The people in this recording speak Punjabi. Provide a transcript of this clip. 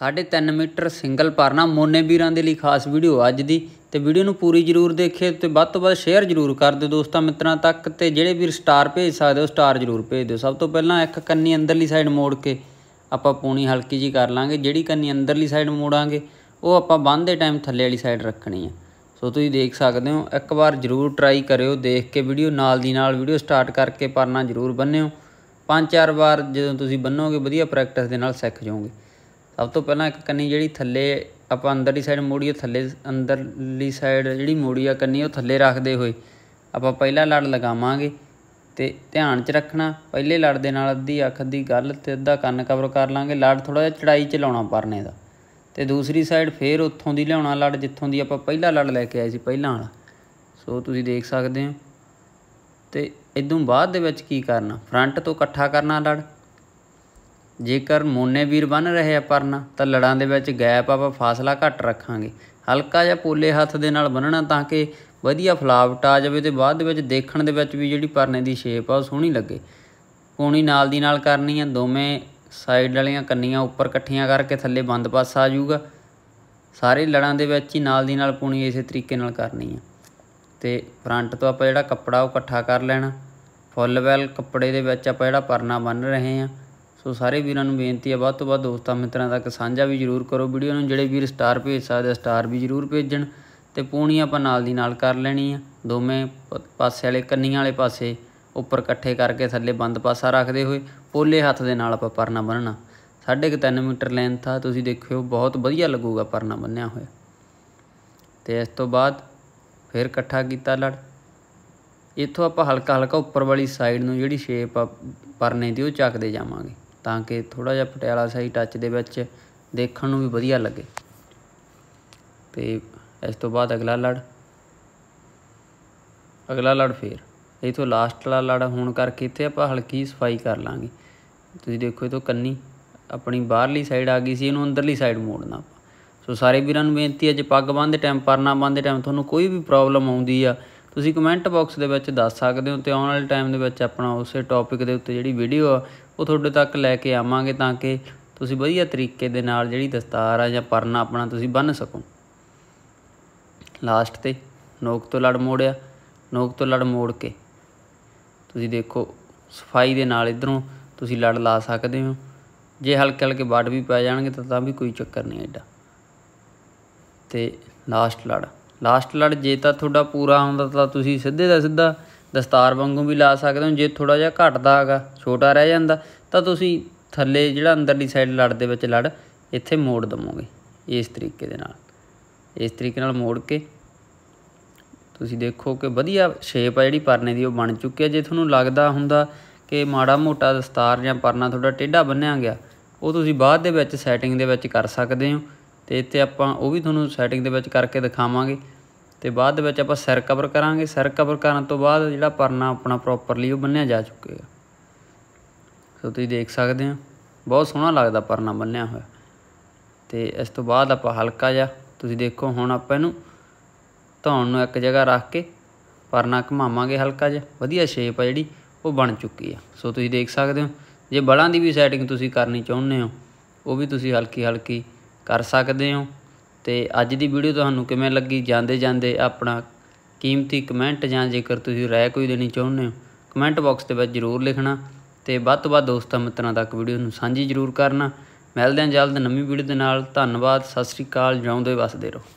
3.5 ਮੀਟਰ ਸਿੰਗਲ ਪਰਨਾ ਮੋਨੇ ਵੀਰਾਂ ਦੇ ਲਈ ਖਾਸ ਵੀਡੀਓ ਅੱਜ ਦੀ ਤੇ ਵੀਡੀਓ ਨੂੰ ਪੂਰੀ ਜਰੂਰ ਦੇਖਿਓ ਤੇ ਵੱਧ ਤੋਂ ਵੱਧ ਸ਼ੇਅਰ ਜਰੂਰ ਕਰ ਦਿਓ ਦੋਸਤਾਂ ਮਿੱਤਰਾਂ ਤੱਕ ਤੇ ਜਿਹੜੇ ਵੀਰ ਸਟਾਰ ਭੇਜ ਸਕਦੇ ਹੋ ਸਟਾਰ ਜਰੂਰ ਭੇਜ ਦਿਓ ਸਭ ਤੋਂ ਪਹਿਲਾਂ ਇੱਕ ਕੰਨੀ ਅੰਦਰਲੀ ਸਾਈਡ ਮੋੜ ਕੇ ਆਪਾਂ ਪੂਣੀ ਹਲਕੀ ਜੀ ਕਰ ਲਾਂਗੇ ਜਿਹੜੀ ਕੰਨੀ ਅੰਦਰਲੀ ਸਾਈਡ ਮੋੜਾਂਗੇ ਉਹ ਆਪਾਂ ਬੰਦ ਟਾਈਮ ਥੱਲੇ ਵਾਲੀ ਸਾਈਡ ਰੱਖਣੀ ਹੈ ਸੋ ਤੁਸੀਂ ਦੇਖ ਸਕਦੇ ਹੋ ਇੱਕ ਵਾਰ ਜਰੂਰ ਟਰਾਈ ਕਰਿਓ ਦੇਖ ਕੇ ਵੀਡੀਓ ਨਾਲ ਦੀ ਨਾਲ ਵੀਡੀਓ ਸਟਾਰਟ ਕਰਕੇ ਪਰਨਾ ਜਰੂਰ ਬੰਨਿਓ ਪੰਜ ਚਾਰ ਵਾਰ ਜਦੋਂ ਤੁਸੀਂ ਬੰਨੋਗੇ ਵਧੀਆ ਪ੍ਰੈਕਟਿਸ ਦੇ ਨਾਲ ਸਿੱਖ ਜਾਓਗੇ ਸਭ ਤੋਂ ਪਹਿਲਾਂ ਇੱਕ ਕੰਨੀ ਜਿਹੜੀ ਥੱਲੇ ਆਪਾਂ ਅੰਦਰਲੀ ਸਾਈਡ ਮੋੜੀਏ ਥੱਲੇ ਅੰਦਰਲੀ ਸਾਈਡ ਜਿਹੜੀ ਮੋੜੀ ਆ ਕੰਨੀ ਉਹ ਥੱਲੇ ਰੱਖਦੇ ਹੋਏ ਆਪਾਂ ਪਹਿਲਾ ਲੜ ਲਗਾਵਾਂਗੇ ਤੇ ਧਿਆਨ 'ਚ ਰੱਖਣਾ ਪਹਿਲੇ ਲੜ ਦੇ ਨਾਲ ਅੱਧੀ ਅੱਖ ਦੀ ਗੱਲ ਤੇ ਅੱਧਾ ਕੰਨ ਕਵਰ ਕਰ ਲਾਂਗੇ ਲੜ ਥੋੜਾ ਜਿਹਾ ਚੜਾਈ 'ਚ ਲਾਉਣਾ ਪਰਨੇ ਦਾ ਤੇ ਦੂਸਰੀ ਸਾਈਡ ਫੇਰ ਉੱਥੋਂ ਦੀ ਲਿਆਉਣਾ ਲੜ ਜਿੱਥੋਂ ਦੀ ਆਪਾਂ ਪਹਿਲਾ ਲੜ ਲੈ ਕੇ ਆਏ ਸੀ ਪਹਿਲਾਂ ਵਾਲਾ ਸੋ ਤੁਸੀਂ ਦੇਖ ਸਕਦੇ ਹੋ ਤੇ ਇਦੋਂ ਬਾਅਦ ਦੇ ਵਿੱਚ ਕੀ ਕਰਨਾ ਫਰੰਟ ਤੋਂ ਇਕੱਠਾ ਕਰਨਾ ਲੜ ਜੇਕਰ ਮੋਨੇ ਵੀਰ ਬਨ ਰਹੇ ਆ ਪਰਨਾ ਤਾਂ ਲੜਾਂ ਦੇ ਵਿੱਚ ਗੈਪ ਆਪਾਂ ਫਾਸਲਾ ਘੱਟ ਰੱਖਾਂਗੇ ਹਲਕਾ ਜਿਹਾ ਪੋਲੇ ਹੱਥ ਦੇ ਨਾਲ ਬੰਨਣਾ ਤਾਂ ਕਿ ਵਧੀਆ ਫਲਾਵਟ ਆ ਜਾਵੇ ਤੇ ਬਾਅਦ ਦੇ ਵਿੱਚ ਦੇਖਣ ਦੇ ਵਿੱਚ ਵੀ ਜਿਹੜੀ ਪਰਨੇ ਦੀ ਸ਼ੇਪ ਆ ਉਹ ਸੋਹਣੀ ਲੱਗੇ ਕੋਣੀ ਨਾਲ ਦੀ ਨਾਲ ਕਰਨੀ ਆ ਦੋਵੇਂ ਸਾਈਡ ਵਾਲੀਆਂ ਕੰਨੀਆਂ ਉੱਪਰ ਇਕੱਠੀਆਂ ਕਰਕੇ ਥੱਲੇ ਬੰਦ ਪਾਸਾ ਆ ਜਾਊਗਾ ਸਾਰੇ ਲੜਾਂ ਦੇ ਵਿੱਚ ਹੀ ਨਾਲ ਦੀ ਨਾਲ ਪੂਣੀ ਇਸੇ ਤਰੀਕੇ ਨਾਲ ਕਰਨੀ ਆ ਤੇ ਫਰੰਟ ਤੋਂ ਆਪਾਂ ਜਿਹੜਾ ਕੱਪੜਾ ਉਹ ਇਕੱਠਾ ਕਰ ਲੈਣਾ ਫੁੱਲ ਵੈਲ ਕੱਪੜੇ ਦੇ ਵਿੱਚ ਆਪਾਂ ਜਿਹੜਾ ਪਰਨਾ ਬੰਨ ਰਹੇ ਆ ਸੋ ਸਾਰੇ ਵੀਰਾਂ ਨੂੰ ਬੇਨਤੀ ਹੈ ਵੱਧ ਤੋਂ ਵੱਧ ਦੋਸਤਾਂ ਮਿੱਤਰਾਂ ਤੱਕ ਸਾਂਝਾ ਵੀ ਜ਼ਰੂਰ ਕਰੋ ਵੀਡੀਓ ਨੂੰ ਜਿਹੜੇ ਵੀਰ ਸਟਾਰ ਭੇਜ ਸਕਦੇ ਸਟਾਰ ਵੀ ਜ਼ਰੂਰ ਭੇਜਣ ਤੇ ਪੂਣੀ ਆਪਾਂ ਨਾਲ ਦੀ ਨਾਲ ਕਰ ਲੈਣੀ ਆ ਦੋਵੇਂ ਪਾਸੇ ਵਾਲੇ ਕੰਨੀਆਂ ਵਾਲੇ ਪਾਸੇ ਉੱਪਰ ਇਕੱਠੇ ਕਰਕੇ ਥੱਲੇ ਬੰਦ ਪਾਸਾ ਰੱਖਦੇ ਹੋਏ ਪੋਲੇ ਹੱਥ ਦੇ ਨਾਲ ਆਪਾਂ ਪਰਨਾ ਬੰਨਣਾ ਸਾਢੇ 3 ਮੀਟਰ ਲੈਂਥ ਆ ਤੁਸੀਂ ਦੇਖਿਓ ਬਹੁਤ ਵਧੀਆ ਲੱਗੂਗਾ ਪਰਨਾ ਬੰਨਿਆ ਹੋਇਆ ਤੇ ਇਸ ਤੋਂ ਬਾਅਦ ਫਿਰ ਇਕੱਠਾ ਕੀਤਾ ਲੜ ਇੱਥੋਂ ਆਪਾਂ ਹਲਕਾ ਹਲਕਾ ਉੱਪਰ ਵਾਲੀ ਸਾਈਡ ਨੂੰ ਜਿਹੜੀ ਸ਼ੇਪ ਆ ਪਰਨੇ ਦੀ ਉਹ ਚੱਕਦੇ ਜਾਵਾਂਗੇ ਤਾਂ ਕਿ ਥੋੜਾ ਜਿਹਾ ਪਟਿਆਲਾ ਸਾਈ ਟੱਚ ਦੇ ਵਿੱਚ ਦੇਖਣ ਨੂੰ ਵੀ ਵਧੀਆ ਲੱਗੇ ਤੇ ਇਸ ਤੋਂ ਬਾਅਦ ਅਗਲਾ ਲੜ ਅਗਲਾ ਲੜ ਫੇਰ ਇਹ ਤੋਂ ਲਾਸਟ ਵਾਲਾ ਲੜ ਹੋਣ ਕਰਕੇ ਇੱਥੇ ਆਪਾਂ ਹਲਕੀ ਸਫਾਈ ਕਰ ਲਾਂਗੇ ਤੁਸੀਂ ਦੇਖੋ ਇਹ ਤੋਂ ਕੰਨੀ ਆਪਣੀ ਬਾਹਰਲੀ ਸਾਈਡ ਆ ਗਈ ਸੀ ਇਹਨੂੰ ਅੰਦਰਲੀ ਸਾਈਡ ਮੋੜਨਾ ਸੋ ਸਾਰੇ ਵੀਰਾਂ ਨੂੰ ਬੇਨਤੀ ਹੈ ਜੇ ਪੱਗ ਬੰਨ੍ਹਦੇ ਟਾਈਮ ਪਰਨਾ ਬੰਨ੍ਹਦੇ ਟਾਈਮ ਤੁਹਾਨੂੰ ਕੋਈ ਵੀ ਪ੍ਰੋਬਲਮ ਆਉਂਦੀ ਆ ਤੁਸੀਂ ਕਮੈਂਟ ਬਾਕਸ ਦੇ ਵਿੱਚ ਦੱਸ ਸਕਦੇ ਹੋ ਤੇ ਆਉਣ ਵਾਲੇ ਟਾਈਮ ਦੇ ਵਿੱਚ ਆਪਣਾ ਉਸੇ ਟੌਪਿਕ ਦੇ ਉੱਤੇ ਜਿਹੜੀ ਵੀਡੀਓ ਆ ਉਹ ਤੁਹਾਡੇ ਤੱਕ ਲੈ ਕੇ ਆਵਾਂਗੇ ਤਾਂ ਕਿ ਤੁਸੀਂ ਵਧੀਆ ਤਰੀਕੇ ਦੇ ਨਾਲ ਜਿਹੜੀ ਦਸਤਾਰ ਆ ਜਾਂ ਪਰਨਾ ਆਪਣਾ ਤੁਸੀਂ ਬੰਨ ਸਕੋ ਲਾਸਟ ਤੇ ਨੋਕ ਤੋਂ ਲੜ ਮੋੜਿਆ ਨੋਕ ਤੋਂ ਲੜ ਮੋੜ ਕੇ ਤੁਸੀਂ ਦੇਖੋ ਸਫਾਈ ਦੇ ਨਾਲ ਇਧਰੋਂ ਤੁਸੀਂ ਲੜ ਲਾ ਸਕਦੇ ਹੋ ਜੇ ਹਲਕੇ ਹਲਕੇ ਬਾੜ ਵੀ ਪੈ ਜਾਣਗੇ ਤਾਂ ਤਾਂ ਵੀ ਕੋਈ ਚੱਕਰ ਨਹੀਂ ਐਡਾ ਤੇ ਲਾਸਟ ਲੜ ਲਾਸਟ ਲੜ ਜੇ ਤਾਂ ਤੁਹਾਡਾ ਪੂਰਾ ਆਉਂਦਾ ਤਾਂ ਤੁਸੀਂ ਸਿੱਧੇ ਦਾ ਸਿੱਧਾ ਦਸਤਾਰ ਵਾਂਗੂ ਵੀ ਲਾ ਸਕਦੇ ਹੋ ਜੇ ਥੋੜਾ ਜਿਹਾ ਘਟਦਾ ਹੈਗਾ ਛੋਟਾ ਰਹਿ ਜਾਂਦਾ ਤਾਂ ਤੁਸੀਂ ਥੱਲੇ ਜਿਹੜਾ ਅੰਦਰਲੀ ਸਾਈਡ ਲੜ ਦੇ ਵਿੱਚ ਲੜ ਇੱਥੇ ਮੋੜ ਦਮੋਗੇ ਇਸ ਤਰੀਕੇ ਦੇ ਨਾਲ ਇਸ ਤਰੀਕੇ ਨਾਲ ਮੋੜ ਕੇ ਤੁਸੀਂ ਦੇਖੋ ਕਿ ਵਧੀਆ ਸ਼ੇਪ ਆ ਜਿਹੜੀ ਪਰਨੇ ਦੀ ਉਹ ਬਣ ਚੁੱਕੀ ਹੈ ਜੇ ਤੁਹਾਨੂੰ ਲੱਗਦਾ ਹੁੰਦਾ ਕਿ ਮਾੜਾ ਮੋਟਾ ਦਸਤਾਰ ਜਾਂ ਪਰਨਾ ਤੁਹਾਡਾ ਟੇਢਾ ਬੰਨਿਆ ਗਿਆ ਉਹ ਤੁਸੀਂ ਬਾਅਦ ਦੇ ਵਿੱਚ ਸੈਟਿੰਗ ਦੇ ਵਿੱਚ ਕਰ ਸਕਦੇ ਹੋ ਤੇ ਇੱਥੇ ਆਪਾਂ ਉਹ ਵੀ ਤੁਹਾਨੂੰ ਸੈਟਿੰਗ ਦੇ ਵਿੱਚ ਕਰਕੇ ਦਿਖਾਵਾਂਗੇ ਤੇ ਬਾਅਦ ਦੇ ਵਿੱਚ ਆਪਾਂ ਸਿਰ ਕਵਰ ਕਰਾਂਗੇ ਸਿਰ ਕਵਰ ਕਰਨ ਤੋਂ ਬਾਅਦ ਜਿਹੜਾ ਪਰਨਾ ਆਪਣਾ ਪ੍ਰੋਪਰਲੀ ਉਹ ਬੰਨਿਆ ਜਾ ਚੁੱਕੇਗਾ ਸੋ ਤੁਸੀਂ ਦੇਖ ਸਕਦੇ ਹੋ ਬਹੁਤ ਸੋਹਣਾ ਲੱਗਦਾ ਪਰਨਾ ਬੰਨਿਆ ਹੋਇਆ ਤੇ ਇਸ ਤੋਂ ਬਾਅਦ ਆਪਾਂ ਹਲਕਾ ਜਿਹਾ ਤੁਸੀਂ ਦੇਖੋ ਹੁਣ ਆਪਾਂ ਇਹਨੂੰ ਧੌਣ ਨੂੰ ਇੱਕ ਜਗ੍ਹਾ ਰੱਖ ਕੇ ਪਰਨਾ ਘਮਾਵਾਂਗੇ ਹਲਕਾ ਜਿਹਾ ਵਧੀਆ ਸ਼ੇਪ ਆ ਜਿਹੜੀ ਉਹ ਬਣ ਚੁੱਕੀ ਆ ਸੋ ਤੁਸੀਂ ਦੇਖ ਸਕਦੇ ਹੋ ਜੇ ਬਲਾਂ ਦੀ ਵੀ ਸੈਟਿੰਗ ਤੁਸੀਂ ਕਰਨੀ ਚਾਹੁੰਦੇ ਹੋ ਉਹ ਵੀ ਤੁਸੀਂ ਹਲਕੀ ਹਲਕੀ ਕਰ ਸਕਦੇ ਹੋ ਤੇ ਅੱਜ ਦੀ ਵੀਡੀਓ ਤੁਹਾਨੂੰ ਕਿਵੇਂ ਲੱਗੀ ਜਾਂਦੇ ਜਾਂਦੇ ਆਪਣਾ ਕੀਮਤੀ ਕਮੈਂਟ ਜਾਂ ਜੇਕਰ ਤੁਸੀਂ ਰਾਏ ਕੋਈ ਦੇਣੀ ਚਾਹੁੰਦੇ ਹੋ ਕਮੈਂਟ ਬਾਕਸ ਦੇ ਵਿੱਚ ਜ਼ਰੂਰ ਲਿਖਣਾ ਤੇ ਵੱਧ ਤੋਂ ਵੱਧ ਦੋਸਤਾਂ ਮਿੱਤਰਾਂ ਤੱਕ ਵੀਡੀਓ ਨੂੰ ਸਾਂਝੀ ਜ਼ਰੂਰ ਕਰਨਾ ਮਿਲਦੇ ਹਾਂ ਜਲਦ ਨਵੀਂ ਵੀਡੀਓ ਦੇ ਨਾਲ ਧੰਨਵਾਦ ਸਤਿ ਸ੍ਰੀ ਅਕਾਲ ਜਿਉਂਦੇ ਵਸਦੇ ਰਹੋ